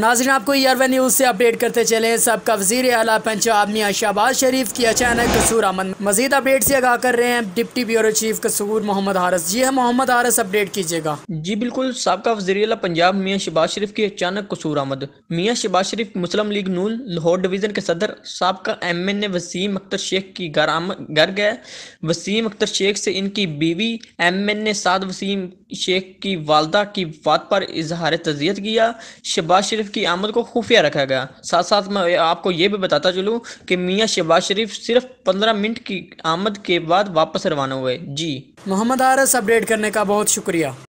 नाजरन आपको यरवा न्यूज़ से अपडेट करते चले सबका वजीर अला पंजाब मियाँ शहबाज शरीफ की अचानक कसूर आमद मजीद अपडेट से आगाह कर रहे हैं डिप्टी ब्यूरो चीफ कसूर मोहम्मद हारस जी है हाँ, मोहम्मद हारस अपडेट कीजिएगा जी बिल्कुल सबका वजी अला पंजाब मियाँ शहबाज शरीफ की अचानक कसूर आमद मियाँ शहबाज शरीफ मुस्लिम लीग नून लाहौर डिवीजन के सदर सबका M N A Waseem Akhtar Sheikh की घर आम घर गए वसीम अख्तर शेख से इनकी बीवी M N A Saad Waseem Sheikh की वालदा की बात पर इजहार तजियत किया शहबाज शरीफ शरीफ की आमद को खुफिया रखा गया साथ साथ मैं आपको ये भी बताता चलूँ कि मियाँ शहबाज शरीफ सिर्फ पंद्रह मिनट की आमद के बाद वापस रवाना हुए जी मोहम्मद आरस अपडेट करने का बहुत शुक्रिया